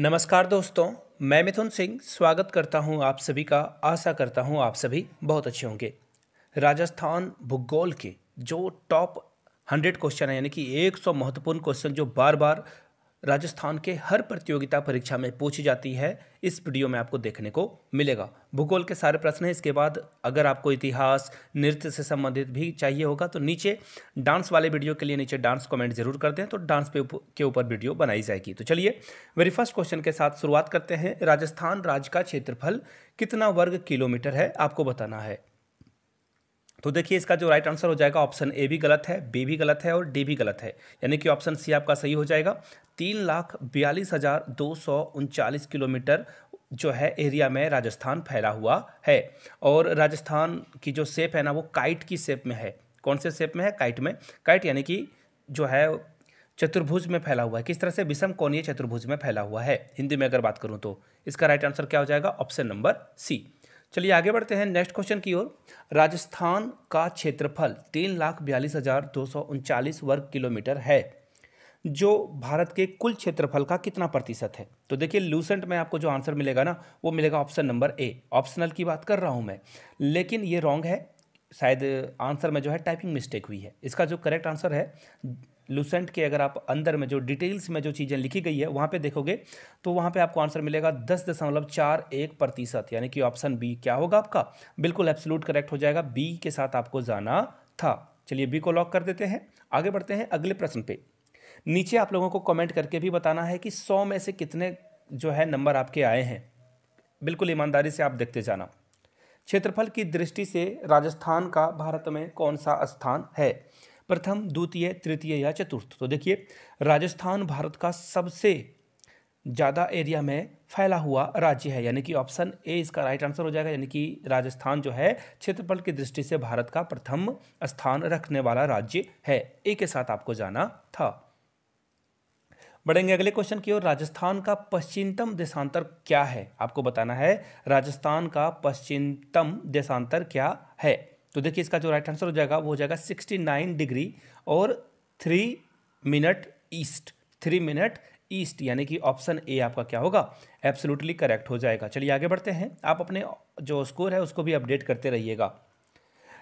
नमस्कार दोस्तों मैं मिथुन सिंह स्वागत करता हूं आप सभी का आशा करता हूं आप सभी बहुत अच्छे होंगे राजस्थान भूगोल के जो टॉप हंड्रेड क्वेश्चन है यानी कि एक सौ महत्वपूर्ण क्वेश्चन जो बार बार राजस्थान के हर प्रतियोगिता परीक्षा में पूछी जाती है इस वीडियो में आपको देखने को मिलेगा भूगोल के सारे प्रश्न हैं इसके बाद अगर आपको इतिहास नृत्य से संबंधित भी चाहिए होगा तो नीचे डांस वाले वीडियो के लिए नीचे डांस कमेंट जरूर करते हैं तो डांस पे के ऊपर वीडियो बनाई जाएगी तो चलिए वेरी फर्स्ट क्वेश्चन के साथ शुरुआत करते हैं राजस्थान राज्य का क्षेत्रफल कितना वर्ग किलोमीटर है आपको बताना है तो देखिए इसका जो राइट आंसर हो जाएगा ऑप्शन ए भी गलत है बी भी गलत है और डी भी गलत है यानी कि ऑप्शन सी आपका सही हो जाएगा तीन लाख बयालीस हज़ार दो सौ उनचालीस किलोमीटर जो है एरिया में राजस्थान फैला हुआ है और राजस्थान की जो सेप है ना वो काइट की सेप में है कौन से सेप में है काइट में काइट यानी कि जो है चतुर्भुज में फैला हुआ है किस तरह से विषम कोणीय चतुर्भुज में फैला हुआ है हिंदी में अगर बात करूँ तो इसका राइट आंसर क्या हो जाएगा ऑप्शन नंबर सी चलिए आगे बढ़ते हैं नेक्स्ट क्वेश्चन की ओर राजस्थान का क्षेत्रफल तीन लाख बयालीस हज़ार दो सौ उनचालीस वर्ग किलोमीटर है जो भारत के कुल क्षेत्रफल का कितना प्रतिशत है तो देखिए लूसेंट में आपको जो आंसर मिलेगा ना वो मिलेगा ऑप्शन नंबर ए ऑप्शनल की बात कर रहा हूँ मैं लेकिन ये रॉन्ग है शायद आंसर में जो है टाइपिंग मिस्टेक हुई है इसका जो करेक्ट आंसर है लुसेंट के अगर आप अंदर में जो डिटेल्स में जो चीज़ें लिखी गई है वहाँ पे देखोगे तो वहाँ पे आपको आंसर मिलेगा दस दशमलव चार एक प्रतिशत यानी कि ऑप्शन बी क्या होगा आपका बिल्कुल एब्सोलूट करेक्ट हो जाएगा बी के साथ आपको जाना था चलिए बी को लॉक कर देते हैं आगे बढ़ते हैं अगले प्रश्न पे नीचे आप लोगों को कमेंट करके भी बताना है कि सौ में से कितने जो है नंबर आपके आए हैं बिल्कुल ईमानदारी से आप देखते जाना क्षेत्रफल की दृष्टि से राजस्थान का भारत में कौन सा स्थान है प्रथम द्वितीय तृतीय या चतुर्थ तो देखिए राजस्थान भारत का सबसे ज़्यादा एरिया में फैला हुआ राज्य है यानी कि ऑप्शन ए इसका राइट आंसर हो जाएगा यानी कि राजस्थान जो है क्षेत्रफल की दृष्टि से भारत का प्रथम स्थान रखने वाला राज्य है ए के साथ आपको जाना था बढ़ेंगे अगले क्वेश्चन की ओर राजस्थान का पश्चिमतम देशांतर क्या है आपको बताना है राजस्थान का पश्चिमतम देशांतर क्या है तो देखिए इसका जो राइट आंसर हो जाएगा वो हो जाएगा सिक्सटी नाइन डिग्री और three minute east three minute east यानी कि ऑप्शन ए आपका क्या होगा एब्सोल्युटली करेक्ट हो जाएगा चलिए आगे बढ़ते हैं आप अपने जो स्कोर है उसको भी अपडेट करते रहिएगा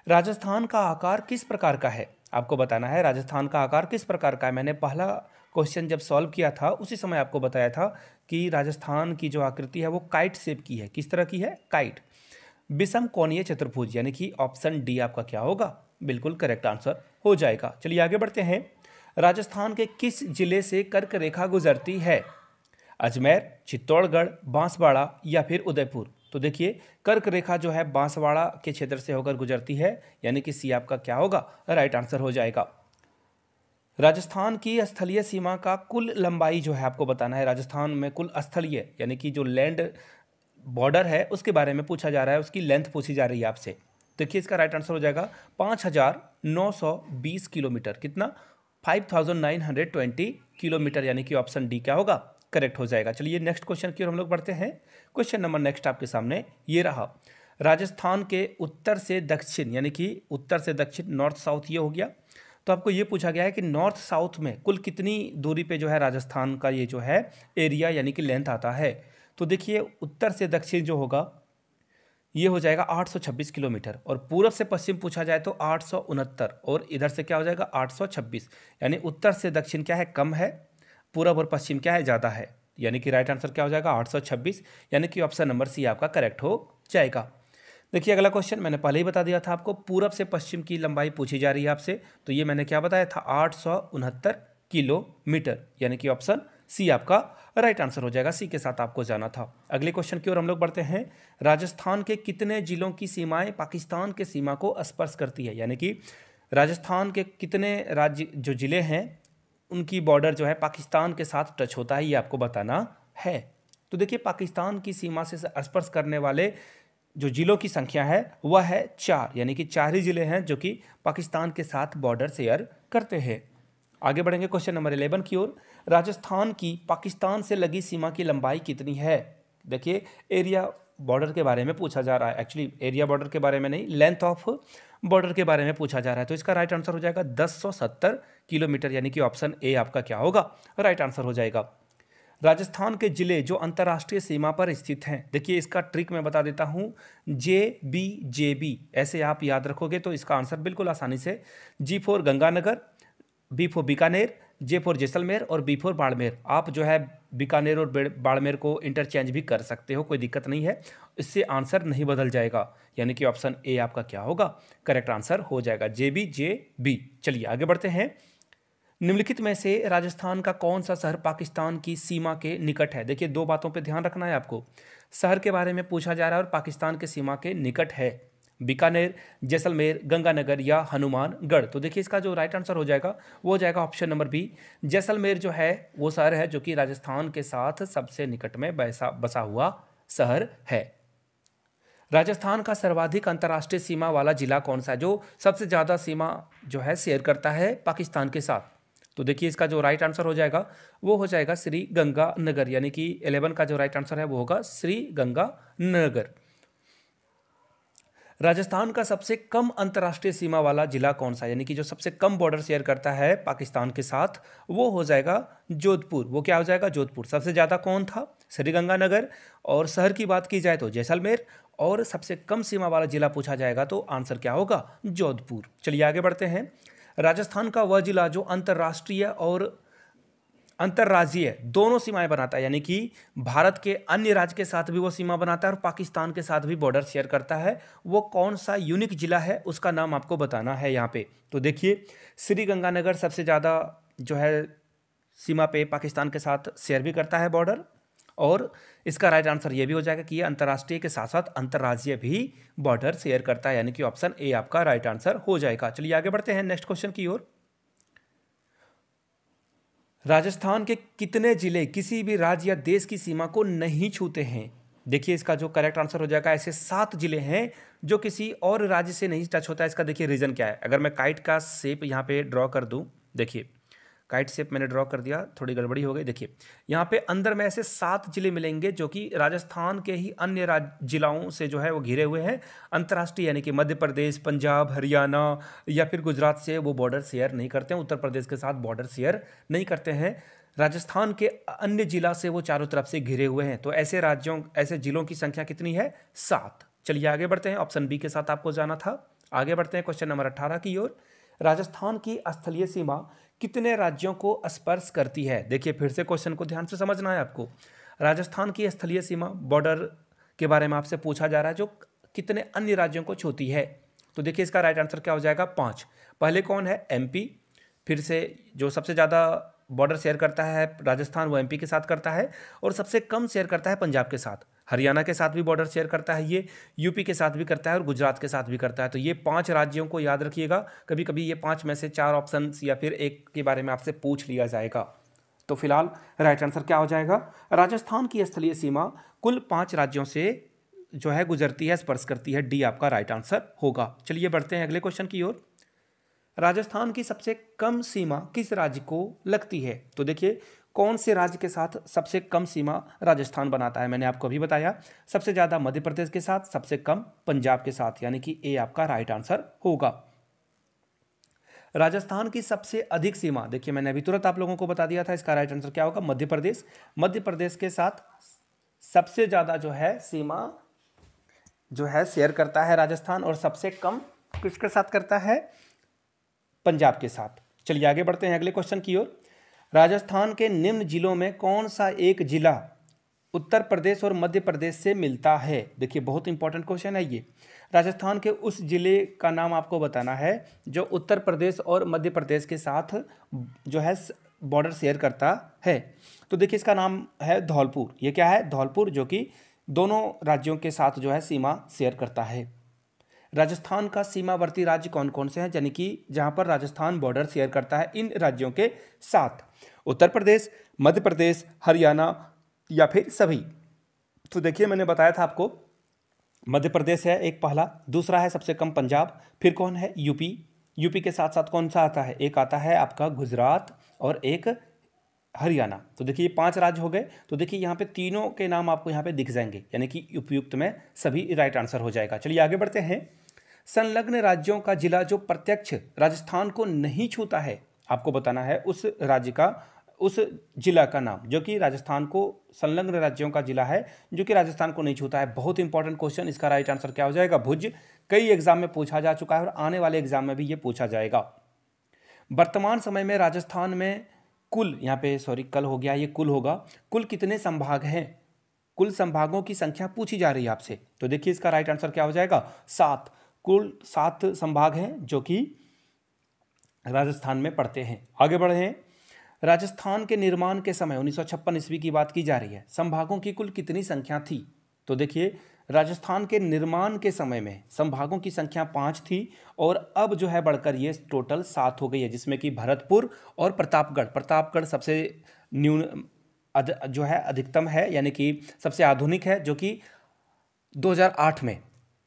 राजस्थान का आकार किस प्रकार का है आपको बताना है राजस्थान का आकार किस प्रकार का है मैंने पहला क्वेश्चन जब सॉल्व किया था उसी समय आपको बताया था कि राजस्थान की जो आकृति है वो काइट शेप की है किस तरह की है काइट विषम कोणीय चतुर्भुज यानी कि ऑप्शन डी आपका क्या होगा बिल्कुल करेक्ट आंसर हो जाएगा चलिए आगे बढ़ते हैं राजस्थान के किस जिले से कर्क रेखा गुजरती है अजमेर चित्तौड़गढ़ बांसवाड़ा या फिर उदयपुर तो देखिए कर्क रेखा जो है बांसवाड़ा के क्षेत्र से होकर गुजरती है यानी कि सी आपका क्या होगा राइट आंसर हो जाएगा राजस्थान की स्थलीय सीमा का कुल लंबाई जो है आपको बताना है राजस्थान में कुल स्थलीय यानी कि जो लैंड बॉर्डर है उसके बारे में पूछा जा रहा है उसकी लेंथ पूछी जा रही है आपसे देखिए इसका राइट आंसर हो जाएगा पाँच हज़ार नौ सौ बीस किलोमीटर कितना five thousand nine hundred twenty kilometre यानी कि ऑप्शन डी क्या होगा करेक्ट हो जाएगा चलिए नेक्स्ट क्वेश्चन की ओर हम लोग बढ़ते हैं क्वेश्चन नंबर नेक्स्ट आपके सामने ये रहा राजस्थान के उत्तर से दक्षिण यानी कि उत्तर से दक्षिण नॉर्थ साउथ ये हो गया तो आपको ये पूछा गया है कि नॉर्थ साउथ में कुल कितनी दूरी पे जो है राजस्थान का ये जो है एरिया यानी कि लेंथ आता है तो देखिए उत्तर से दक्षिण जो होगा ये हो जाएगा 826 किलोमीटर और पूरब से पश्चिम पूछा जाए तो आठ और इधर से क्या हो जाएगा 826 यानी उत्तर से दक्षिण क्या है कम है पूरब और पश्चिम क्या है ज़्यादा है यानी कि राइट आंसर क्या हो जाएगा 826 यानी कि ऑप्शन नंबर सी आपका करेक्ट हो जाएगा देखिए अगला क्वेश्चन मैंने पहले ही बता दिया था आपको पूरब से पश्चिम की लंबाई पूछी जा रही है आपसे तो ये मैंने क्या बताया था आठ किलोमीटर यानी कि ऑप्शन सी आपका राइट आंसर हो जाएगा सी के साथ आपको जाना था अगले क्वेश्चन की ओर हम लोग बढ़ते हैं राजस्थान के कितने जिलों की सीमाएं पाकिस्तान के सीमा को स्पर्श करती है यानी कि राजस्थान के कितने राज्य जो ज़िले हैं उनकी बॉर्डर जो है पाकिस्तान के साथ टच होता है ये आपको बताना है तो देखिए पाकिस्तान की सीमा से स्पर्श करने वाले जो ज़िलों की संख्या है वह है चार यानी कि चार ही ज़िले हैं जो कि पाकिस्तान के साथ बॉर्डर शेयर करते हैं आगे बढ़ेंगे क्वेश्चन नंबर इलेवन की ओर राजस्थान की पाकिस्तान से लगी सीमा की लंबाई कितनी है देखिए एरिया बॉर्डर के बारे में पूछा जा रहा है एक्चुअली एरिया बॉर्डर के बारे में नहीं लेंथ ऑफ बॉर्डर के बारे में पूछा जा रहा है तो इसका राइट आंसर हो जाएगा 1070 किलोमीटर यानी कि ऑप्शन ए आपका क्या होगा राइट आंसर हो जाएगा राजस्थान के ज़िले जो अंतर्राष्ट्रीय सीमा पर स्थित हैं देखिए इसका ट्रिक मैं बता देता हूँ जे बी जे बी ऐसे आप याद रखोगे तो इसका आंसर बिल्कुल आसानी से G four Ganganagar B four Bikaner J four Jaisalmer और बी फोर बाड़मेर आप जो है बीकानेर और बाड़मेर को इंटरचेंज भी कर सकते हो कोई दिक्कत नहीं है इससे आंसर नहीं बदल जाएगा यानी कि ऑप्शन ए आपका क्या होगा करेक्ट आंसर हो जाएगा जे बी जे बी चलिए आगे बढ़ते हैं निम्नलिखित में से राजस्थान का कौन सा शहर पाकिस्तान की सीमा के निकट है देखिए दो बातों पर ध्यान रखना है आपको शहर के बारे में पूछा जा रहा है और पाकिस्तान के सीमा के निकट है बीकानेर जैसलमेर गंगानगर या हनुमानगढ़ तो देखिए इसका जो राइट आंसर हो जाएगा वो हो जाएगा ऑप्शन नंबर बी जैसलमेर जो है वो शहर है जो कि राजस्थान के साथ सबसे निकट में बैसा बसा हुआ शहर है राजस्थान का सर्वाधिक अंतर्राष्ट्रीय सीमा वाला जिला कौन सा है जो सबसे ज़्यादा सीमा जो है शेयर करता है पाकिस्तान के साथ तो देखिए इसका जो राइट आंसर हो जाएगा वो हो जाएगा श्री गंगानगर यानी कि एलेवन का जो राइट आंसर है वो होगा श्री गंगानगर राजस्थान का सबसे कम अंतर्राष्ट्रीय सीमा वाला जिला कौन सा यानी कि जो सबसे कम बॉर्डर शेयर करता है पाकिस्तान के साथ वो हो जाएगा जोधपुर वो क्या हो जाएगा जोधपुर सबसे ज़्यादा कौन था श्रीगंगानगर और शहर की बात की जाए तो जैसलमेर और सबसे कम सीमा वाला जिला पूछा जाएगा तो आंसर क्या होगा जोधपुर चलिए आगे बढ़ते हैं राजस्थान का वह जिला जो अंतर्राष्ट्रीय और अंतर्राज्यीय दोनों सीमाएं बनाता है यानी कि भारत के अन्य राज्य के साथ भी वो सीमा बनाता है और पाकिस्तान के साथ भी बॉर्डर शेयर करता है वो कौन सा यूनिक जिला है उसका नाम आपको बताना है यहाँ पे तो देखिए श्री गंगानगर सबसे ज़्यादा जो है सीमा पे पाकिस्तान के साथ शेयर भी करता है बॉर्डर और इसका राइट आंसर ये भी हो जाएगा कि ये अंतर्राष्ट्रीय के साथ साथ अंतर्राज्यीय भी बॉर्डर शेयर करता है यानी कि ऑप्शन ए आपका राइट आंसर हो जाएगा चलिए आगे बढ़ते हैं नेक्स्ट क्वेश्चन की ओर राजस्थान के कितने ज़िले किसी भी राज्य या देश की सीमा को नहीं छूते हैं देखिए इसका जो करेक्ट आंसर हो जाएगा ऐसे सात ज़िले हैं जो किसी और राज्य से नहीं टच होता है इसका देखिए रीज़न क्या है अगर मैं काइट का सेप यहाँ पे ड्रॉ कर दूँ देखिए काइट सेप मैंने ड्रॉ कर दिया थोड़ी गड़बड़ी हो गई देखिए यहाँ पे अंदर में ऐसे सात जिले मिलेंगे जो कि राजस्थान के ही अन्य जिलाओं से जो है वो घिरे हुए हैं अंतर्राष्ट्रीय यानी कि मध्य प्रदेश पंजाब हरियाणा या फिर गुजरात से वो बॉर्डर शेयर नहीं करते हैं उत्तर प्रदेश के साथ बॉर्डर शेयर नहीं करते हैं राजस्थान के अन्य जिला से वो चारों तरफ से घिरे हुए हैं तो ऐसे राज्यों ऐसे जिलों की संख्या कितनी है सात चलिए आगे बढ़ते हैं ऑप्शन बी के साथ आपको जाना था आगे बढ़ते हैं क्वेश्चन नंबर अट्ठारह की ओर राजस्थान की स्थलीय सीमा कितने राज्यों को स्पर्श करती है देखिए फिर से क्वेश्चन को ध्यान से समझना है आपको राजस्थान की स्थलीय सीमा बॉर्डर के बारे में आपसे पूछा जा रहा है जो कितने अन्य राज्यों को छूती है तो देखिए इसका राइट आंसर क्या हो जाएगा पाँच पहले कौन है एमपी फिर से जो सबसे ज़्यादा बॉर्डर शेयर करता है राजस्थान वो एमपी के साथ करता है और सबसे कम शेयर करता है पंजाब के साथ हरियाणा के साथ भी बॉर्डर शेयर करता है ये यूपी के साथ भी करता है और गुजरात के साथ भी करता है तो ये पांच राज्यों को याद रखिएगा कभी कभी ये पांच में से चार ऑप्शन या फिर एक के बारे में आपसे पूछ लिया जाएगा तो फिलहाल राइट आंसर क्या हो जाएगा राजस्थान की स्थलीय सीमा कुल पाँच राज्यों से जो है गुजरती है स्पर्श करती है डी आपका राइट आंसर होगा चलिए बढ़ते हैं अगले क्वेश्चन की ओर राजस्थान की सबसे कम सीमा किस राज्य को लगती है तो देखिए कौन से राज्य के साथ सबसे कम सीमा राजस्थान बनाता है मैंने आपको अभी बताया सबसे ज़्यादा मध्य प्रदेश के साथ सबसे कम पंजाब के साथ यानी कि ए आपका राइट आंसर होगा राजस्थान की सबसे अधिक सीमा देखिए मैंने अभी तुरंत आप लोगों को बता दिया था इसका राइट आंसर क्या होगा मध्य प्रदेश मध्य प्रदेश के साथ सबसे ज़्यादा जो है सीमा जो है शेयर करता है राजस्थान और सबसे कम किसके साथ करता है पंजाब के साथ चलिए आगे बढ़ते हैं अगले क्वेश्चन की ओर राजस्थान के निम्न जिलों में कौन सा एक जिला उत्तर प्रदेश और मध्य प्रदेश से मिलता है देखिए बहुत इंपॉर्टेंट क्वेश्चन है ये राजस्थान के उस जिले का नाम आपको बताना है जो उत्तर प्रदेश और मध्य प्रदेश के साथ जो है बॉर्डर शेयर करता है तो देखिए इसका नाम है धौलपुर ये क्या है धौलपुर जो कि दोनों राज्यों के साथ जो है सीमा शेयर करता है राजस्थान का सीमावर्ती राज्य कौन कौन से हैं यानी कि जहां पर राजस्थान बॉर्डर शेयर करता है इन राज्यों के साथ उत्तर प्रदेश मध्य प्रदेश हरियाणा या फिर सभी तो देखिए मैंने बताया था आपको मध्य प्रदेश है एक पहला दूसरा है सबसे कम पंजाब फिर कौन है यूपी यूपी के साथ साथ कौन सा आता है एक आता है आपका गुजरात और एक हरियाणा तो देखिए ये पांच राज्य हो गए तो देखिए यहाँ पे तीनों के नाम आपको यहाँ पे दिख जाएंगे यानी कि उपयुक्त में सभी राइट आंसर हो जाएगा चलिए आगे बढ़ते हैं संलग्न राज्यों का जिला जो प्रत्यक्ष राजस्थान को नहीं छूता है आपको बताना है उस राज्य का उस जिला का नाम जो कि राजस्थान को संलग्न राज्यों का जिला है जो कि राजस्थान को नहीं छूता है बहुत इंपॉर्टेंट क्वेश्चन इसका राइट आंसर क्या हो जाएगा भुज कई एग्जाम में पूछा जा चुका है और आने वाले एग्जाम में भी ये पूछा जाएगा वर्तमान समय में राजस्थान में कुल यहाँ पे सॉरी कल हो गया ये कुल होगा कुल कितने संभाग हैं कुल संभागों की संख्या पूछी जा रही है आपसे तो देखिए इसका राइट आंसर क्या हो जाएगा सात कुल सात संभाग हैं जो कि राजस्थान में पड़ते हैं आगे बढ़े हैं राजस्थान के निर्माण के समय उन्नीस ईस्वी की बात की जा रही है संभागों की कुल कितनी संख्या थी तो देखिए राजस्थान के निर्माण के समय में संभागों की संख्या पाँच थी और अब जो है बढ़कर ये टोटल सात हो गई है जिसमें कि भरतपुर और प्रतापगढ़ प्रतापगढ़ सबसे न्यून अध, जो है अधिकतम है यानी कि सबसे आधुनिक है जो कि 2008 में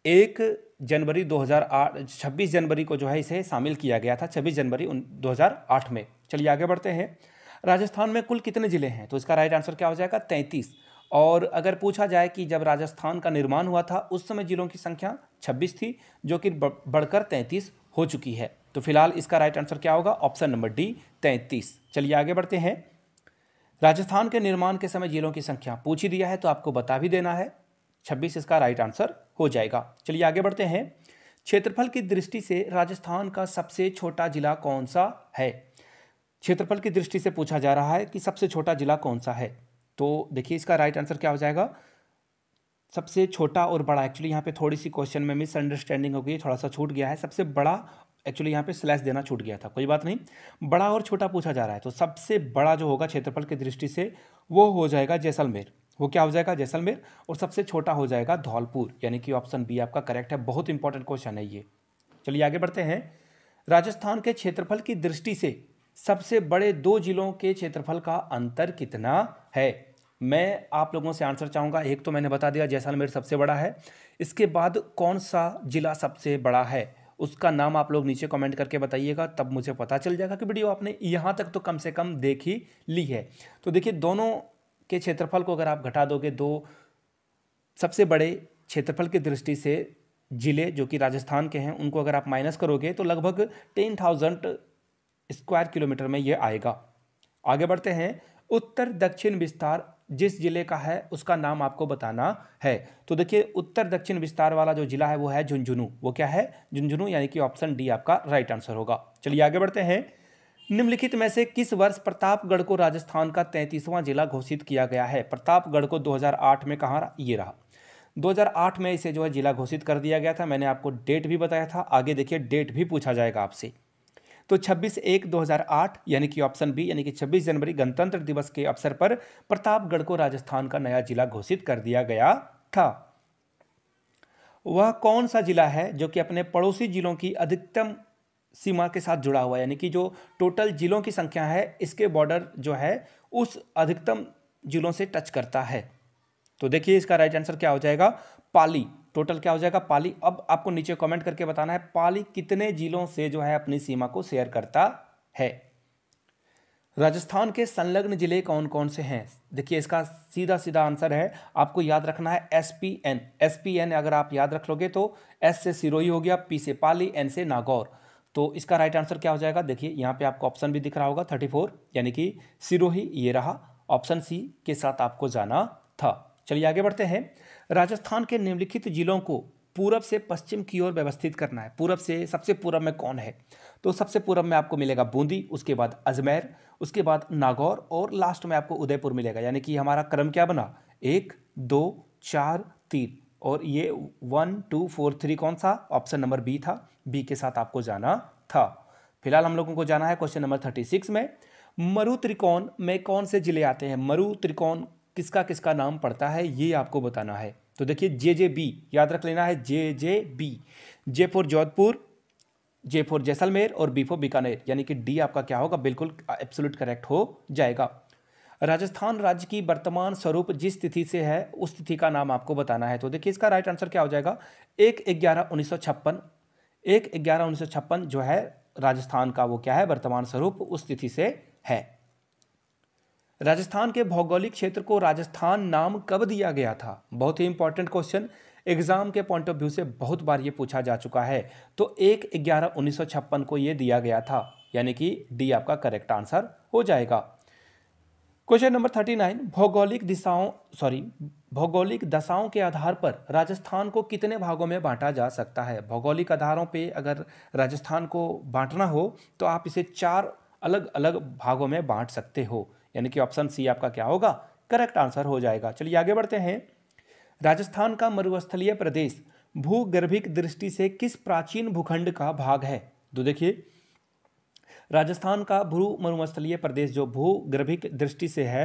एक जनवरी 2008 26 जनवरी को जो है इसे शामिल किया गया था 26 जनवरी 2008 में चलिए आगे बढ़ते हैं राजस्थान में कुल कितने ज़िले हैं तो इसका राइट आंसर क्या हो जाएगा तैंतीस और अगर पूछा जाए कि जब राजस्थान का निर्माण हुआ था उस समय जिलों की संख्या 26 थी जो कि बढ़कर 33 हो चुकी है तो फिलहाल इसका राइट आंसर क्या होगा ऑप्शन नंबर डी तैंतीस चलिए आगे बढ़ते हैं राजस्थान के निर्माण के समय जिलों की संख्या पूछ ही दिया है तो आपको बता भी देना है छब्बीस इसका राइट आंसर हो जाएगा चलिए आगे बढ़ते हैं क्षेत्रफल की दृष्टि से राजस्थान का सबसे छोटा जिला कौन सा है क्षेत्रफल की दृष्टि से पूछा जा रहा है कि सबसे छोटा जिला कौन सा है तो देखिए इसका राइट आंसर क्या हो जाएगा सबसे छोटा और बड़ा एक्चुअली यहाँ पे थोड़ी सी क्वेश्चन में मिसअंडरस्टैंडिंग हो गई थोड़ा सा छूट गया है सबसे बड़ा एक्चुअली यहाँ पे स्लैश देना छूट गया था कोई बात नहीं बड़ा और छोटा पूछा जा रहा है तो सबसे बड़ा जो होगा क्षेत्रफल की दृष्टि से वो हो जाएगा जैसलमेर वो क्या हो जाएगा जैसलमेर और सबसे छोटा हो जाएगा धौलपुर यानी कि ऑप्शन बी आपका करेक्ट है बहुत इंपॉर्टेंट क्वेश्चन है ये चलिए आगे बढ़ते हैं राजस्थान के क्षेत्रफल की दृष्टि से सबसे बड़े दो जिलों के क्षेत्रफल का अंतर कितना है मैं आप लोगों से आंसर चाहूँगा एक तो मैंने बता दिया जैसलमेर सबसे बड़ा है इसके बाद कौन सा जिला सबसे बड़ा है उसका नाम आप लोग नीचे कमेंट करके बताइएगा तब मुझे पता चल जाएगा कि वीडियो आपने यहाँ तक तो कम से कम देख ही ली है तो देखिए दोनों के क्षेत्रफल को अगर आप घटा दोगे दो तो सबसे बड़े क्षेत्रफल की दृष्टि से ज़िले जो कि राजस्थान के हैं उनको अगर आप माइनस करोगे तो लगभग टेन थाउजेंड स्क्वायर किलोमीटर में ये आएगा आगे बढ़ते हैं उत्तर दक्षिण विस्तार जिस जिले का है उसका नाम आपको बताना है तो देखिए उत्तर दक्षिण विस्तार वाला जो जिला है वो है झुंझुनू वो क्या है झुंझुनू यानी कि ऑप्शन डी आपका राइट आंसर होगा चलिए आगे बढ़ते हैं निम्नलिखित में से किस वर्ष प्रतापगढ़ को राजस्थान का तैंतीसवां जिला घोषित किया गया है प्रतापगढ़ को 2008 में कहाँ ये रहा 2008 में इसे जो है जिला घोषित कर दिया गया था मैंने आपको डेट भी बताया था आगे देखिए डेट भी पूछा जाएगा आपसे तो 26 एक 2008 यानी कि ऑप्शन बी यानी कि 26 जनवरी गणतंत्र दिवस के अवसर पर प्रतापगढ़ को राजस्थान का नया जिला घोषित कर दिया गया था वह कौन सा जिला है जो कि अपने पड़ोसी जिलों की अधिकतम सीमा के साथ जुड़ा हुआ यानी कि जो टोटल ज़िलों की संख्या है इसके बॉर्डर जो है उस अधिकतम ज़िलों से टच करता है तो देखिए इसका राइट आंसर क्या हो जाएगा पाली टोटल क्या हो जाएगा पाली अब आपको नीचे कमेंट करके बताना है पाली कितने जिलों से जो है अपनी सीमा को शेयर करता है राजस्थान के संलग्न जिले कौन कौन से हैं देखिए इसका सीधा सीधा आंसर है आपको याद रखना है S P N S P N अगर आप याद रख लोगे तो एस से सिरोही हो गया पी से पाली एन से नागौर तो इसका राइट आंसर क्या हो जाएगा देखिए यहाँ पे आपको ऑप्शन भी दिख रहा होगा थर्टी फोर यानी कि सिरोही ये रहा ऑप्शन सी के साथ आपको जाना था चलिए आगे बढ़ते हैं राजस्थान के निम्नलिखित जिलों को पूरब से पश्चिम की ओर व्यवस्थित करना है पूरब से सबसे पूरब में कौन है तो सबसे पूरब में आपको मिलेगा बूंदी उसके बाद अजमेर उसके बाद नागौर और लास्ट में आपको उदयपुर मिलेगा यानी कि हमारा क्रम क्या बना एक दो चार तीन और ये वन टू फोर थ्री कौन सा ऑप्शन नंबर बी था बी के साथ आपको जाना था फिलहाल हम लोगों को जाना है क्वेश्चन नंबर थर्टी सिक्स में मरु त्रिकोण में कौन से जिले आते हैं मरु त्रिकोण किसका किसका नाम पड़ता है ये आपको बताना है तो देखिए जे जे बी याद रख लेना है J J B J four Jodhpur J four Jaisalmer और बी फोर बीकानेर यानी कि डी आपका क्या होगा बिल्कुल एब्सोल्यूट करेक्ट हो जाएगा राजस्थान राज्य की वर्तमान स्वरूप जिस तिथि से है उस तिथि का नाम आपको बताना है तो देखिए इसका राइट आंसर क्या हो जाएगा एक ग्यारह उन्नीस सौ छप्पन एक ग्यारह उन्नीस सौ छप्पन जो है राजस्थान का वो क्या है वर्तमान स्वरूप उस तिथि से है राजस्थान के भौगोलिक क्षेत्र को राजस्थान नाम कब दिया गया था बहुत ही इंपॉर्टेंट क्वेश्चन एग्जाम के पॉइंट ऑफ व्यू से बहुत बार ये पूछा जा चुका है तो एक ग्यारह उन्नीस सौ छप्पन को ये दिया गया था यानी कि डी आपका करेक्ट आंसर हो जाएगा क्वेश्चन नंबर थर्टी नाइन भौगोलिक दिशाओं सॉरी भौगोलिक दशाओं के आधार पर राजस्थान को कितने भागों में बांटा जा सकता है भौगोलिक आधारों पे अगर राजस्थान को बांटना हो तो आप इसे चार अलग अलग भागों में बांट सकते हो यानी कि ऑप्शन सी आपका क्या होगा करेक्ट आंसर हो जाएगा चलिए आगे बढ़ते हैं राजस्थान का मरुस्थलीय प्रदेश भूगर्भिक दृष्टि से किस प्राचीन भूखंड का भाग है तो देखिए राजस्थान का भू मरुमस्थलीय प्रदेश जो भूगर्भिक दृष्टि से है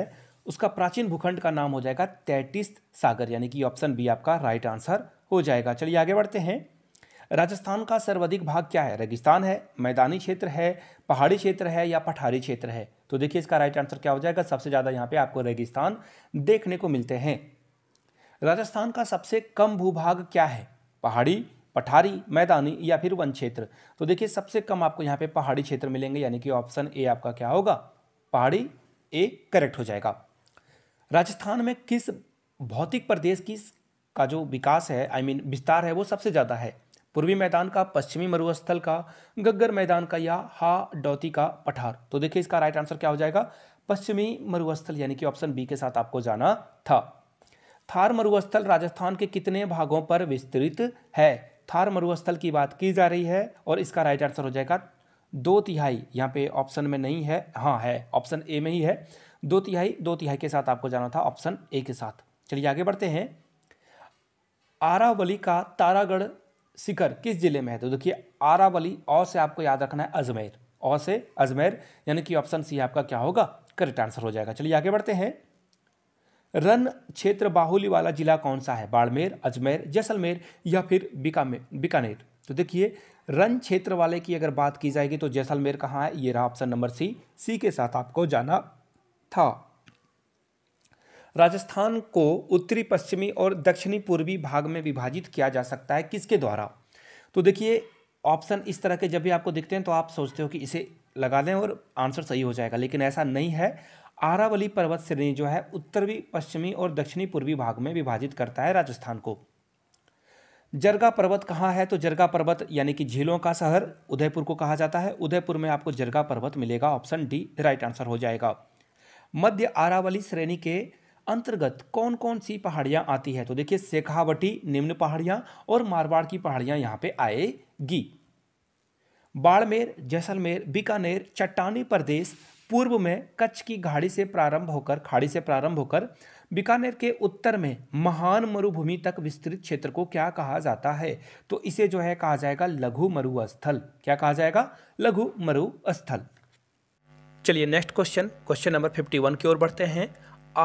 उसका प्राचीन भूखंड का नाम हो जाएगा तैतीस सागर यानी कि ऑप्शन बी आपका राइट आंसर हो जाएगा चलिए आगे बढ़ते हैं राजस्थान का सर्वाधिक भाग क्या है रेगिस्तान है मैदानी क्षेत्र है पहाड़ी क्षेत्र है या पठारी क्षेत्र है तो देखिए इसका राइट आंसर क्या हो जाएगा सबसे ज़्यादा यहाँ पे आपको रेगिस्तान देखने को मिलते हैं राजस्थान का सबसे कम भूभाग क्या है पहाड़ी पठारी मैदानी या फिर वन क्षेत्र तो देखिए सबसे कम आपको यहाँ पे पहाड़ी क्षेत्र मिलेंगे यानी कि ऑप्शन ए आपका क्या होगा पहाड़ी ए करेक्ट हो जाएगा राजस्थान में किस भौतिक प्रदेश की का जो विकास है आई I मीन mean, विस्तार है वो सबसे ज़्यादा है पूर्वी मैदान का पश्चिमी मरुस्थल का गग्गर मैदान का या हा डौती का पठार तो देखिए इसका राइट आंसर क्या हो जाएगा पश्चिमी मरुस्थल यानी कि ऑप्शन बी के साथ आपको जाना था थार मरुस्थल राजस्थान के कितने भागों पर विस्तृत है थार मरुस्थल की बात की जा रही है और इसका राइट आंसर हो जाएगा दो तिहाई यहाँ पे ऑप्शन में नहीं है हाँ है ऑप्शन ए में ही है दो तिहाई दो तिहाई के साथ आपको जाना था ऑप्शन ए के साथ चलिए आगे बढ़ते हैं आरावली का तारागढ़ शिखर किस जिले में है तो देखिए आरावली औ से आपको याद रखना है अजमेर औ से अजमेर यानी कि ऑप्शन सी आपका क्या होगा करेक्ट आंसर हो जाएगा चलिए आगे बढ़ते हैं रन क्षेत्र बाहुली वाला जिला कौन सा है बाड़मेर अजमेर जैसलमेर या फिर बीकामेर बीकानेर तो देखिए रन क्षेत्र वाले की अगर बात की जाएगी तो जैसलमेर कहाँ है ये रहा ऑप्शन नंबर सी सी के साथ आपको जाना था राजस्थान को उत्तरी पश्चिमी और दक्षिणी पूर्वी भाग में विभाजित किया जा सकता है किसके द्वारा तो देखिए ऑप्शन इस तरह के जब भी आपको दिखते हैं तो आप सोचते हो कि इसे लगा दें और आंसर सही हो जाएगा लेकिन ऐसा नहीं है आरावली पर्वत श्रेणी जो है उत्तरवी पश्चिमी और दक्षिणी पूर्वी भाग में विभाजित करता है राजस्थान को जरगा पर्वत कहाँ है तो जरगा पर्वत यानी कि झीलों का शहर उदयपुर को कहा जाता है उदयपुर में आपको जरगा पर्वत मिलेगा ऑप्शन डी राइट आंसर हो जाएगा मध्य आरावली श्रेणी के अंतर्गत कौन कौन सी पहाड़ियाँ आती है तो देखिए शेखावटी निम्न पहाड़ियाँ और मारवाड़ की पहाड़ियाँ यहाँ पे आएगी बाड़मेर जैसलमेर बीकानेर चट्टानी प्रदेश पूर्व में कच्छ की घाड़ी से प्रारंभ होकर खाड़ी से प्रारंभ होकर बीकानेर के उत्तर में महान मरुभूमि तक विस्तृत क्षेत्र को क्या कहा जाता है तो इसे जो है कहा जाएगा लघु मरुस्थल क्या कहा जाएगा लघु मरुस्थल चलिए नेक्स्ट क्वेश्चन क्वेश्चन नंबर 51 की ओर बढ़ते हैं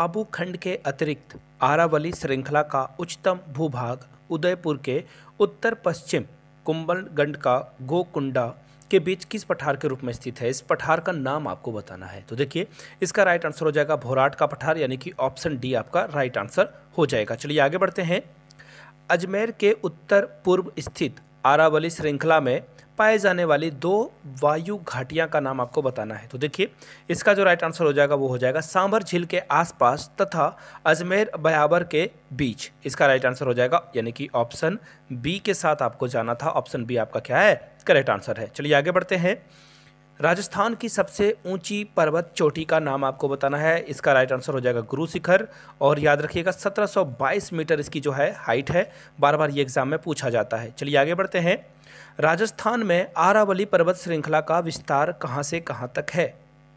आबू खंड के अतिरिक्त आरावली श्रृंखला का उच्चतम भूभाग उदयपुर के उत्तर पश्चिम कुंबलगंड का गोकुंडा के बीच किस पठार के रूप में स्थित है इस पठार का नाम आपको बताना है तो देखिए इसका राइट आंसर हो जाएगा भोराट का पठार यानी कि ऑप्शन डी आपका राइट आंसर हो जाएगा चलिए आगे बढ़ते हैं अजमेर के उत्तर पूर्व स्थित आरावली श्रृंखला में पाए जाने वाली दो वायु घाटियां का नाम आपको बताना है तो देखिए इसका जो राइट आंसर हो जाएगा वो हो जाएगा सांभर झील के आसपास तथा अजमेर बयाबर के बीच इसका राइट आंसर हो जाएगा यानी कि ऑप्शन बी के साथ आपको जाना था ऑप्शन बी आपका क्या है इसका राइट आंसर है चलिए आगे बढ़ते हैं राजस्थान की सबसे ऊंची पर्वत चोटी का नाम आपको बताना है इसका राइट आंसर हो जाएगा गुरु शिखर और याद रखिएगा 1722 मीटर इसकी जो है हाइट है बार बार ये एग्जाम में पूछा जाता है चलिए आगे बढ़ते हैं राजस्थान में आरावली पर्वत श्रृंखला का विस्तार कहाँ से कहाँ तक है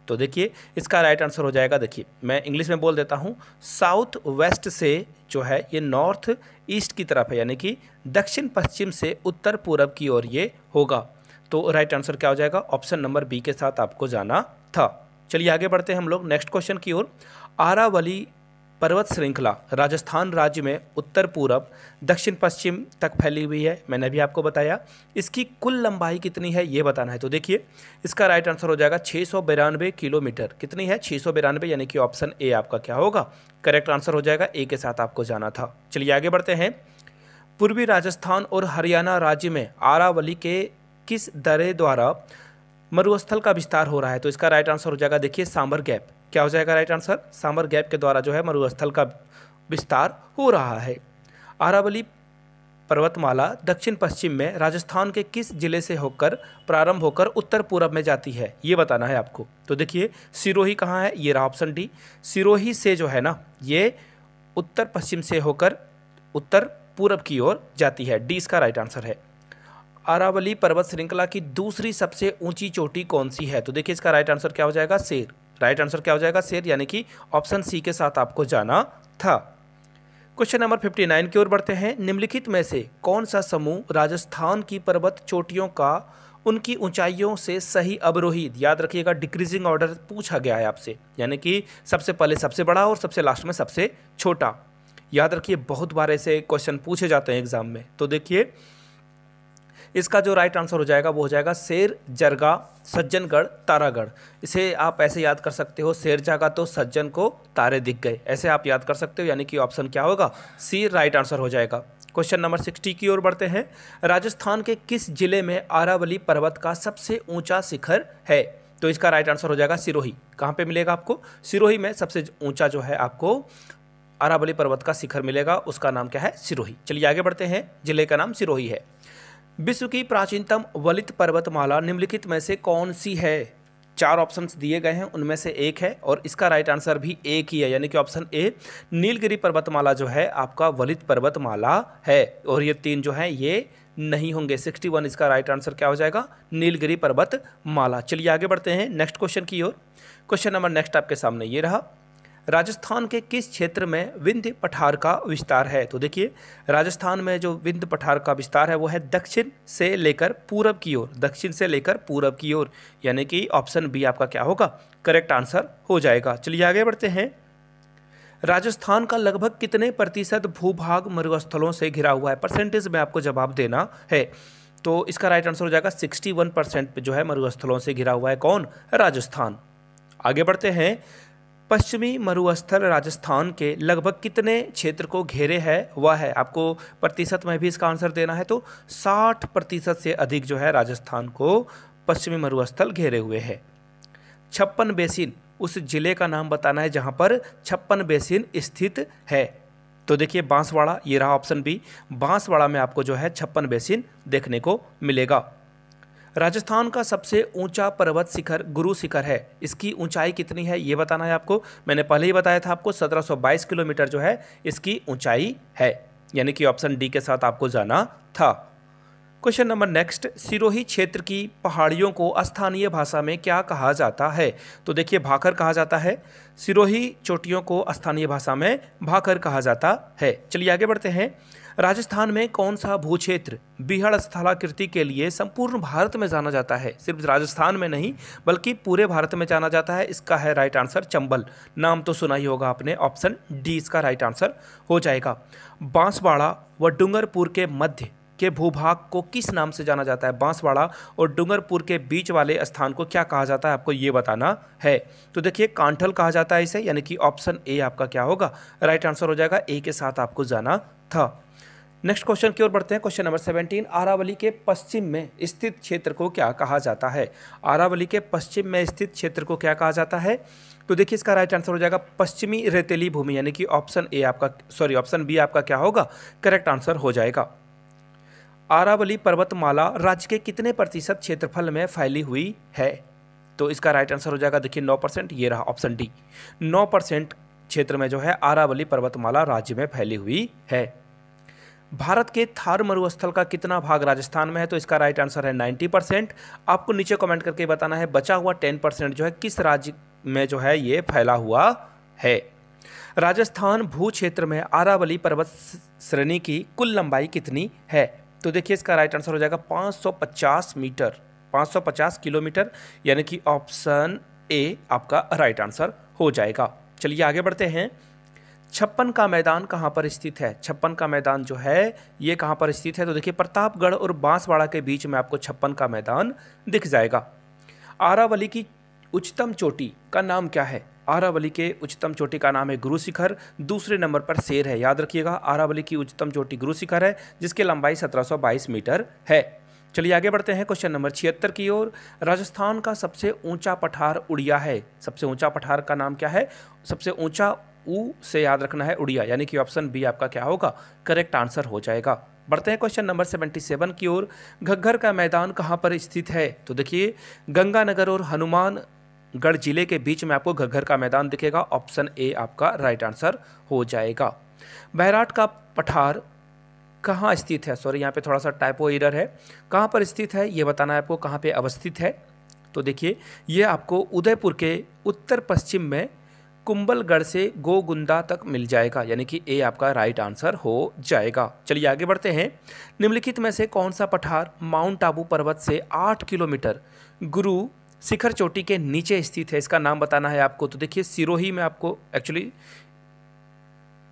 तो देखिए इसका राइट आंसर हो जाएगा देखिए मैं इंग्लिश में बोल देता हूँ साउथ वेस्ट से जो है ये नॉर्थ ईस्ट की तरफ है यानी कि दक्षिण पश्चिम से उत्तर पूर्व की ओर ये होगा तो राइट आंसर क्या हो जाएगा ऑप्शन नंबर बी के साथ आपको जाना था चलिए आगे बढ़ते हैं हम लोग नेक्स्ट क्वेश्चन की ओर आरावली पर्वत श्रृंखला राजस्थान राज्य में उत्तर पूर्व दक्षिण पश्चिम तक फैली हुई है मैंने भी आपको बताया इसकी कुल लंबाई कितनी है ये बताना है तो देखिए इसका राइट आंसर हो जाएगा छः किलोमीटर कितनी है छः यानी कि ऑप्शन ए आपका क्या होगा करेक्ट आंसर हो जाएगा ए के साथ आपको जाना था चलिए आगे बढ़ते हैं पूर्वी राजस्थान और हरियाणा राज्य में आरावली के किस दरे द्वारा मरुस्थल का विस्तार हो रहा है तो इसका राइट आंसर हो जाएगा देखिए सांबर गैप क्या हो जाएगा राइट आंसर सांबर गैप के द्वारा जो है मरुस्थल का विस्तार हो रहा है आरावली पर्वतमाला दक्षिण पश्चिम में राजस्थान के किस जिले से होकर प्रारंभ होकर उत्तर पूर्व में जाती है ये बताना है आपको तो देखिए सिरोही कहाँ है ये रहा ऑप्शन डी सिरोही से जो है ना ये उत्तर पश्चिम से होकर उत्तर पूर्व की ओर जाती है डी इसका राइट आंसर है अरावली पर्वत श्रृंखला की दूसरी सबसे ऊंची चोटी कौन सी है तो देखिए इसका राइट आंसर क्या हो जाएगा शेर राइट आंसर क्या हो जाएगा शेर यानी कि ऑप्शन सी के साथ आपको जाना था क्वेश्चन नंबर 59 की ओर बढ़ते हैं निम्नलिखित में से कौन सा समूह राजस्थान की पर्वत चोटियों का उनकी ऊंचाइयों से सही अवरोही याद रखिएगा डिक्रीजिंग ऑर्डर पूछा गया है आपसे यानी कि सबसे पहले सबसे बड़ा और सबसे लास्ट में सबसे छोटा याद रखिए बहुत बार ऐसे क्वेश्चन पूछे जाते हैं एग्जाम में तो देखिए इसका जो राइट आंसर हो जाएगा वो हो जाएगा शेर जरगा सज्जनगढ़ तारागढ़ इसे आप ऐसे याद कर सकते हो शेर जागा तो सज्जन को तारे दिख गए ऐसे आप याद कर सकते हो यानी कि ऑप्शन क्या होगा सी राइट आंसर हो जाएगा क्वेश्चन नंबर सिक्सटी की ओर बढ़ते हैं राजस्थान के किस जिले में आरावली पर्वत का सबसे ऊंचा शिखर है तो इसका राइट आंसर हो जाएगा सिरोही कहाँ पे मिलेगा आपको सिरोही में सबसे ऊंचा जो है आपको आरावली पर्वत का शिखर मिलेगा उसका नाम क्या है सिरोही चलिए आगे बढ़ते हैं जिले का नाम सिरोही है विश्व की प्राचीनतम वलित पर्वतमाला निम्नलिखित में से कौन सी है चार ऑप्शंस दिए गए हैं उनमें से एक है और इसका राइट आंसर भी एक ही है यानी कि ऑप्शन ए नीलगिरी पर्वतमाला जो है आपका वलित पर्वतमाला है और ये तीन जो है ये नहीं होंगे 61 इसका राइट आंसर क्या हो जाएगा नीलगिरी पर्वतमाला चलिए आगे बढ़ते हैं नेक्स्ट क्वेश्चन की ओर क्वेश्चन नंबर नेक्स्ट आपके सामने ये रहा राजस्थान के किस क्षेत्र में विंध्य पठार का विस्तार है तो देखिए राजस्थान में जो विंध्य पठार का विस्तार है वो है दक्षिण से लेकर पूरब की ओर दक्षिण से लेकर पूरब की ओर यानी कि ऑप्शन बी आपका क्या होगा करेक्ट आंसर हो जाएगा चलिए आगे बढ़ते हैं राजस्थान का लगभग कितने प्रतिशत भूभाग मरुस्थलों से घिरा हुआ है परसेंटेज में आपको जवाब देना है तो इसका राइट आंसर हो जाएगा 61 परसेंट जो है मरुस्थलों से घिरा हुआ है कौन राजस्थान आगे बढ़ते हैं पश्चिमी मरुस्थल राजस्थान के लगभग कितने क्षेत्र को घेरे है वह है आपको प्रतिशत में भी इसका आंसर देना है तो 60 प्रतिशत से अधिक जो है राजस्थान को पश्चिमी मरुस्थल घेरे हुए है छप्पन बेसिन उस जिले का नाम बताना है जहाँ पर छप्पन बेसिन स्थित है तो देखिए बांसवाड़ा ये रहा ऑप्शन बी बांसवाड़ा में आपको जो है छप्पन बेसिन देखने को मिलेगा राजस्थान का सबसे ऊंचा पर्वत शिखर गुरु शिखर है इसकी ऊंचाई कितनी है ये बताना है आपको मैंने पहले ही बताया था आपको 1722 किलोमीटर जो है इसकी ऊंचाई है यानी कि ऑप्शन डी के साथ आपको जाना था क्वेश्चन नंबर नेक्स्ट सिरोही क्षेत्र की पहाड़ियों को स्थानीय भाषा में क्या कहा जाता है तो देखिए भाकर कहा जाता है सिरोही चोटियों को स्थानीय भाषा में भाकर कहा जाता है चलिए आगे बढ़ते हैं राजस्थान में कौन सा भूक्षेत्र बिहड़ स्थलाकृति के लिए संपूर्ण भारत में जाना जाता है सिर्फ राजस्थान में नहीं बल्कि पूरे भारत में जाना जाता है इसका है राइट आंसर चंबल नाम तो सुना ही होगा आपने ऑप्शन डी इसका राइट आंसर हो जाएगा बांसवाड़ा व डूंगरपुर के मध्य के भूभाग को किस नाम से जाना जाता है बांसवाड़ा और डूंगरपुर के बीच वाले स्थान को क्या कहा जाता है आपको ये बताना है तो देखिए कांठल कहा जाता है इसे यानी कि ऑप्शन ए आपका क्या होगा राइट आंसर हो जाएगा ए के साथ आपको जाना था नेक्स्ट क्वेश्चन की ओर बढ़ते हैं क्वेश्चन नंबर सेवेंटीन आरावली के पश्चिम में स्थित क्षेत्र को क्या कहा जाता है आरावली के पश्चिम में स्थित क्षेत्र को क्या कहा जाता है तो देखिए इसका राइट आंसर हो जाएगा पश्चिमी रेतीली भूमि यानी कि ऑप्शन ए आपका सॉरी ऑप्शन बी आपका क्या होगा करेक्ट आंसर हो जाएगा आरावली पर्वतमाला राज्य के कितने प्रतिशत क्षेत्रफल में फैली हुई है तो इसका राइट आंसर हो जाएगा देखिए नौ परसेंट ये रहा ऑप्शन डी नौ परसेंट क्षेत्र में जो है आरावली पर्वतमाला राज्य में फैली हुई है भारत के थार मरुस्थल का कितना भाग राजस्थान में है तो इसका राइट आंसर है नाइन्टी परसेंट आपको नीचे कमेंट करके बताना है बचा हुआ टेन परसेंट जो है किस राज्य में जो है ये फैला हुआ है राजस्थान भू क्षेत्र में आरावली पर्वत श्रेणी की कुल लंबाई कितनी है तो देखिए इसका राइट आंसर हो जाएगा 550 मीटर 550 किलोमीटर यानी कि ऑप्शन ए आपका राइट आंसर हो जाएगा चलिए आगे बढ़ते हैं छप्पन का मैदान कहाँ पर स्थित है छप्पन का मैदान जो है ये कहाँ पर स्थित है तो देखिए प्रतापगढ़ और बांसवाड़ा के बीच में आपको छप्पन का मैदान दिख जाएगा आरावली की उच्चतम चोटी का नाम क्या है आरावली के उच्चतम चोटी का नाम है गुरु शिखर दूसरे नंबर पर शेर है याद रखिएगा आरावली की उच्चतम चोटी गुरु शिखर है जिसकी लंबाई 1722 मीटर है चलिए आगे बढ़ते हैं क्वेश्चन नंबर छिहत्तर की ओर राजस्थान का सबसे ऊंचा पठार उड़िया है सबसे ऊंचा पठार का नाम क्या है सबसे ऊंचा ऊ से याद रखना है उड़िया यानी कि ऑप्शन बी आपका क्या होगा करेक्ट आंसर हो जाएगा बढ़ते हैं क्वेश्चन नंबर सेवेंटी सेवन की ओर घग्घर का मैदान कहाँ पर स्थित है तो देखिए गंगानगर और हनुमान गढ़ जिले के बीच में आपको घग्घर का मैदान दिखेगा ऑप्शन ए आपका राइट आंसर हो जाएगा बैराट का पठार कहाँ स्थित है सॉरी यहाँ पे थोड़ा सा टाइपो एरर है कहाँ पर स्थित है ये बताना है आपको कहाँ पे अवस्थित है तो देखिए ये आपको उदयपुर के उत्तर पश्चिम में कुंबलगढ़ से गोगुंदा तक मिल जाएगा यानी कि ए आपका राइट आंसर हो जाएगा चलिए आगे बढ़ते हैं निम्नलिखित में से कौन सा पठार माउंट आबू पर्वत से आठ किलोमीटर गुरु शिखर चोटी के नीचे स्थित है इसका नाम बताना है आपको तो देखिए सिरोही में आपको एक्चुअली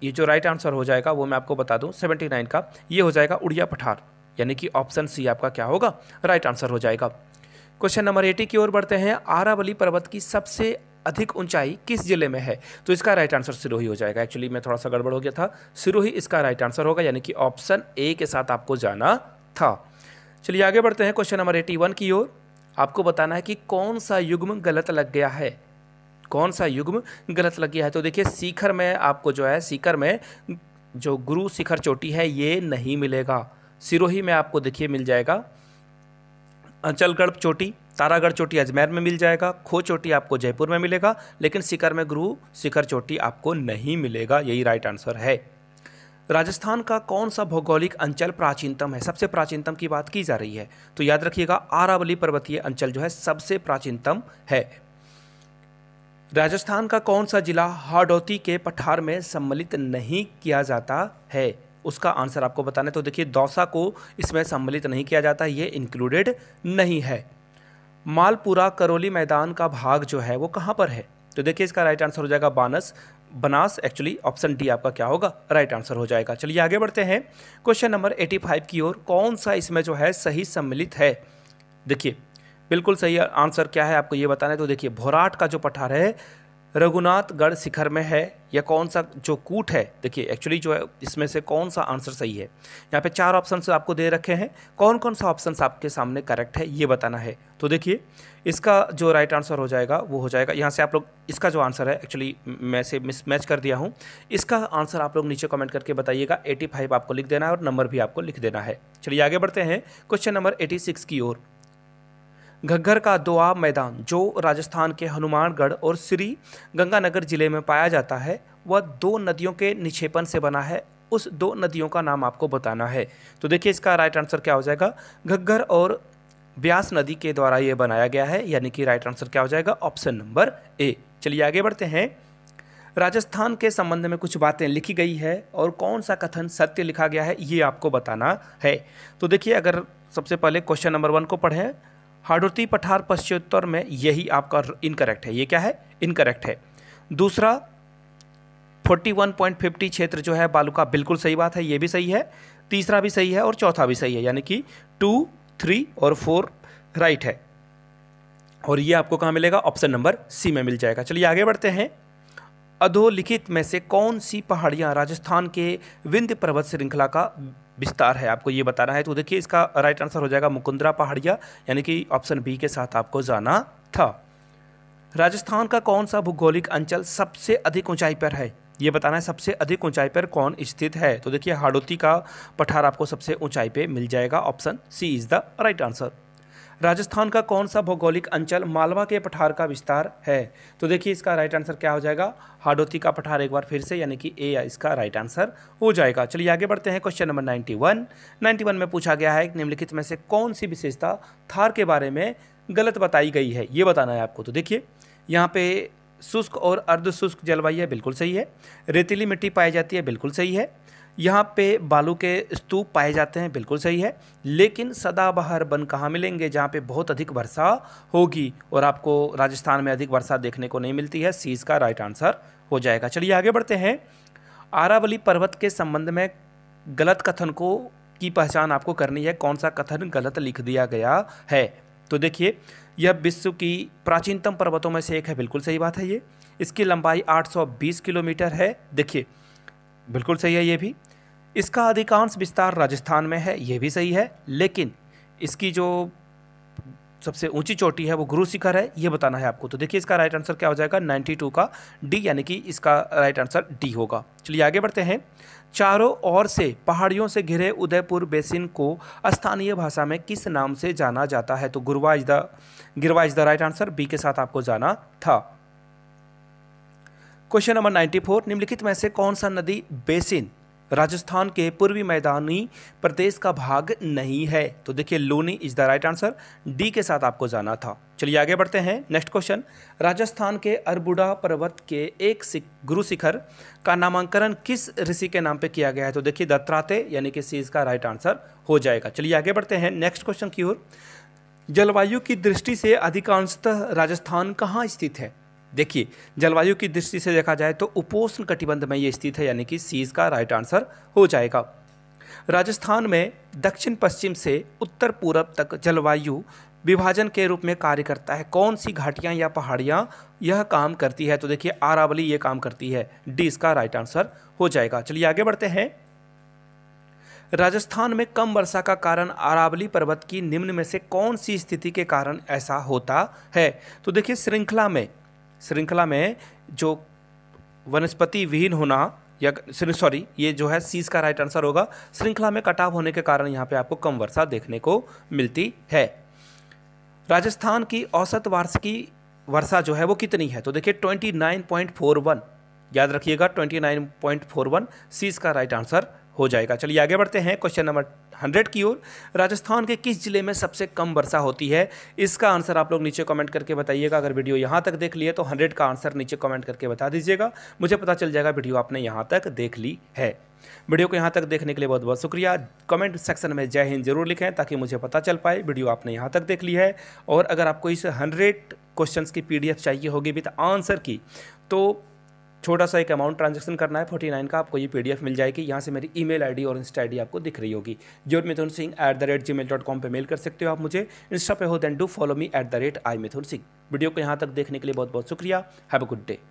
ये जो राइट आंसर हो जाएगा वो मैं आपको बता दूं 79 का ये हो जाएगा उड़िया पठार यानी कि ऑप्शन सी आपका क्या होगा राइट आंसर हो जाएगा क्वेश्चन नंबर एटी की ओर बढ़ते हैं आरावली पर्वत की सबसे अधिक ऊंचाई किस जिले में है तो इसका राइट आंसर सिरोही हो जाएगा एक्चुअली मैं थोड़ा सा गड़बड़ हो गया था सिरोही इसका राइट आंसर होगा यानी कि ऑप्शन ए के साथ आपको जाना था चलिए आगे बढ़ते हैं क्वेश्चन नंबर एटी वन की ओर आपको बताना है कि कौन सा युग्म गलत लग गया है कौन सा युग्म गलत लग गया है तो देखिए शिखर में आपको जो है शिखर में जो गुरु शिखर चोटी है ये नहीं मिलेगा सिरोही में आपको देखिए मिल जाएगा अंचलगढ़ चोटी तारागढ़ चोटी अजमेर में मिल जाएगा खो चोटी आपको जयपुर में मिलेगा लेकिन शिखर में गुरु शिखर चोटी आपको नहीं मिलेगा यही राइट आंसर है राजस्थान का कौन सा भौगोलिक अंचल प्राचीनतम है सबसे प्राचीनतम की बात की जा रही है तो याद रखिएगा आरावली पर्वतीय अंचल जो है सबसे प्राचीनतम है राजस्थान का कौन सा जिला हाडौती के पठार में सम्मिलित नहीं किया जाता है उसका आंसर आपको बताना तो देखिए दौसा को इसमें सम्मिलित नहीं किया जाता ये इंक्लूडेड नहीं है मालपुरा करौली मैदान का भाग जो है वो कहाँ पर है तो देखिए इसका राइट आंसर हो जाएगा Banas Banas actually option D आपका क्या होगा राइट आंसर हो जाएगा चलिए आगे बढ़ते हैं क्वेश्चन नंबर 85 की ओर कौन सा इसमें जो है सही सम्मिलित है देखिए बिल्कुल सही आंसर क्या है आपको ये बताना है तो देखिए भोराट का जो पठार है रघुनाथगढ़ शिखर में है या कौन सा जो कूट है देखिए एक्चुअली जो है इसमें से कौन सा आंसर सही है यहाँ पे चार ऑप्शन आपको दे रखे हैं कौन कौन सा ऑप्शन आपके सामने करेक्ट है ये बताना है तो देखिए इसका जो राइट आंसर हो जाएगा वो हो जाएगा यहाँ से आप लोग इसका जो आंसर है एक्चुअली मैं से मिसमैच कर दिया हूँ इसका आंसर आप लोग नीचे कमेंट करके बताइएगा एटी आपको लिख देना है और नंबर भी आपको लिख देना है चलिए आगे बढ़ते हैं क्वेश्चन नंबर एटी की ओर घग्घर का दोआब मैदान जो राजस्थान के हनुमानगढ़ और श्री गंगानगर जिले में पाया जाता है वह दो नदियों के निक्षेपण से बना है उस दो नदियों का नाम आपको बताना है तो देखिए इसका राइट आंसर क्या हो जाएगा घग्घर और ब्यास नदी के द्वारा ये बनाया गया है यानी कि राइट आंसर क्या हो जाएगा ऑप्शन नंबर ए चलिए आगे बढ़ते हैं राजस्थान के संबंध में कुछ बातें लिखी गई है और कौन सा कथन सत्य लिखा गया है ये आपको बताना है तो देखिए अगर सबसे पहले क्वेश्चन नंबर वन को पढ़ें हाडोती पठार पश्चिमोत्तर में यही आपका इनकरेक्ट है ये क्या है इनकरेक्ट है दूसरा 41.50 क्षेत्र जो है बालुका बिल्कुल सही बात है ये भी सही है तीसरा भी सही है और चौथा भी सही है यानी कि टू थ्री और फोर राइट है और ये आपको कहाँ मिलेगा ऑप्शन नंबर सी में मिल जाएगा चलिए आगे बढ़ते हैं अधोलिखित में से कौन सी पहाड़ियाँ राजस्थान के विंध्य पर्वत श्रृंखला का विस्तार है आपको ये बताना है तो देखिए इसका राइट आंसर हो जाएगा मुकुंदरा पहाड़िया यानी कि ऑप्शन बी के साथ आपको जाना था राजस्थान का कौन सा भूगोलिक अंचल सबसे अधिक ऊंचाई पर है ये बताना है सबसे अधिक ऊंचाई पर कौन स्थित है तो देखिए हाड़ोती का पठार आपको सबसे ऊंचाई पे मिल जाएगा option C is the right answer Rajasthan का कौन सा भौगोलिक अंचल मालवा के पठार का विस्तार है तो देखिए इसका राइट आंसर क्या हो जाएगा हाडोती का पठार एक बार फिर से यानी कि ए या इसका राइट आंसर हो जाएगा चलिए आगे बढ़ते हैं क्वेश्चन नंबर 91 91 में पूछा गया है निम्नलिखित में से कौन सी विशेषता थार के बारे में गलत बताई गई है ये बताना है आपको तो देखिए यहाँ पे शुष्क और अर्धशुष्क जलवायु है बिल्कुल सही है रेतीली मिट्टी पाई जाती है बिल्कुल सही है यहाँ पे बालू के स्तूप पाए जाते हैं बिल्कुल सही है लेकिन सदाबहार वन कहाँ मिलेंगे जहाँ पे बहुत अधिक वर्षा होगी और आपको राजस्थान में अधिक वर्षा देखने को नहीं मिलती है सी इसका राइट आंसर हो जाएगा चलिए आगे बढ़ते हैं आरावली पर्वत के संबंध में गलत कथन को की पहचान आपको करनी है कौन सा कथन गलत लिख दिया गया है तो देखिए यह विश्व की प्राचीनतम पर्वतों में से एक है बिल्कुल सही बात है ये इसकी लंबाई 820 किलोमीटर है देखिए बिल्कुल सही है ये भी इसका अधिकांश विस्तार राजस्थान में है ये भी सही है लेकिन इसकी जो सबसे ऊंची चोटी है वो गुरु शिखर है ये बताना है आपको तो देखिए इसका राइट आंसर क्या हो जाएगा 92 का डी यानी कि इसका राइट आंसर डी होगा चलिए आगे बढ़ते हैं चारों ओर से पहाड़ियों से घिरे उदयपुर बेसिन को स्थानीय भाषा में किस नाम से जाना जाता है तो Gurwa is the Girwa is the right answer B के साथ आपको जाना था क्वेश्चन नंबर 94 निम्नलिखित में से कौन सा नदी बेसिन राजस्थान के पूर्वी मैदानी प्रदेश का भाग नहीं है तो देखिए Loni is the right answer D के साथ आपको जाना था चलिए आगे बढ़ते हैं नेक्स्ट क्वेश्चन राजस्थान के अरबुडा पर्वत के एक सिख गुरु शिखर का नामांकन किस ऋषि के नाम पे किया गया है तो देखिए दत्त्राते यानी कि सी इसका राइट आंसर हो जाएगा चलिए आगे बढ़ते हैं नेक्स्ट क्वेश्चन की ओर जलवायु की दृष्टि से अधिकांशतः राजस्थान कहाँ स्थित है देखिए जलवायु की दृष्टि से देखा जाए तो उपोष्ण कटिबंध में ये स्थित है यानी कि सीज का राइट आंसर हो जाएगा राजस्थान में दक्षिण पश्चिम से उत्तर पूर्व तक जलवायु विभाजन के रूप में कार्य करता है कौन सी घाटियाँ या पहाड़ियाँ यह काम करती है तो देखिए आरावली ये काम करती है डी इसका राइट आंसर हो जाएगा चलिए आगे बढ़ते हैं राजस्थान में कम वर्षा का कारण अरावली पर्वत की निम्न में से कौन सी स्थिति के कारण ऐसा होता है तो देखिए श्रृंखला में श्रृंखला में जो वनस्पति विहीन होना या सॉरी ये जो है सीज का राइट आंसर होगा श्रृंखला में कटाव होने के कारण यहाँ पे आपको कम वर्षा देखने को मिलती है राजस्थान की औसत वार्षिकी वर्षा जो है वो कितनी है तो देखिए twenty nine point four one याद रखिएगा twenty nine point four one सीज का राइट आंसर हो जाएगा चलिए आगे बढ़ते हैं क्वेश्चन नंबर हंड्रेड की ओर राजस्थान के किस जिले में सबसे कम वर्षा होती है इसका आंसर आप लोग नीचे कमेंट करके बताइएगा अगर वीडियो यहाँ तक देख लिया तो हंड्रेड का आंसर नीचे कमेंट करके बता दीजिएगा मुझे पता चल जाएगा वीडियो आपने यहाँ तक देख ली है वीडियो को यहाँ तक देखने के लिए बहुत बहुत शुक्रिया कमेंट सेक्शन में जय हिंद जरूर लिखें ताकि मुझे पता चल पाए वीडियो आपने यहाँ तक देख ली है और अगर आपको इस हंड्रेड क्वेश्चंस की पीडीएफ चाहिए होगी विद आंसर की तो छोटा सा एक अमाउंट ट्रांजेक्शन करना है फोर्टी नाइन का आपको ये एफ मिल जाएगी यहाँ से मेरी आई डी और इंस्टा डी आपको दिख रही होगी जो Mithun Singh at the rate Gmail dot com पर मेल कर सकते हो आप मुझे इंस्टा पे हो then do follow me at the rate I Mithun Singh video को यहाँ तक देखने के लिए बहुत बहुत शुक्रिया हैव अ गुड डे